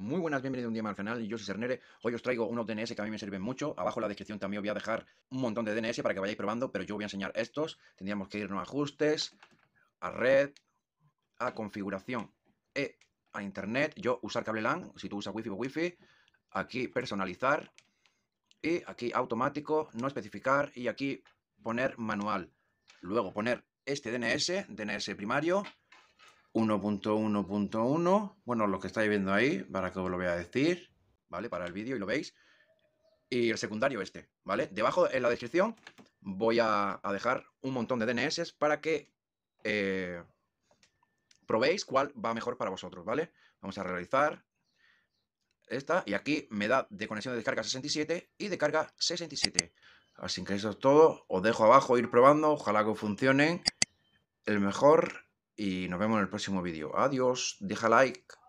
Muy buenas, bienvenidos un día más al canal, yo soy Cernere, hoy os traigo unos DNS que a mí me sirven mucho, abajo en la descripción también os voy a dejar un montón de DNS para que vayáis probando, pero yo voy a enseñar estos, tendríamos que irnos a ajustes, a red, a configuración, e, a internet, yo usar cable LAN, si tú usas wifi o pues wifi, aquí personalizar, y aquí automático, no especificar, y aquí poner manual, luego poner este DNS, DNS primario, 1.1.1, bueno, lo que estáis viendo ahí, para que os lo voy a decir, ¿vale? Para el vídeo y lo veis. Y el secundario este, ¿vale? Debajo en la descripción voy a, dejar un montón de DNS para que eh, probéis cuál va mejor para vosotros, ¿vale? Vamos a realizar esta y aquí me da de conexión de descarga 67 y de carga 67. Así que eso es todo. Os dejo abajo ir probando. Ojalá que funcionen el mejor y nos vemos en el próximo vídeo. Adiós, deja like.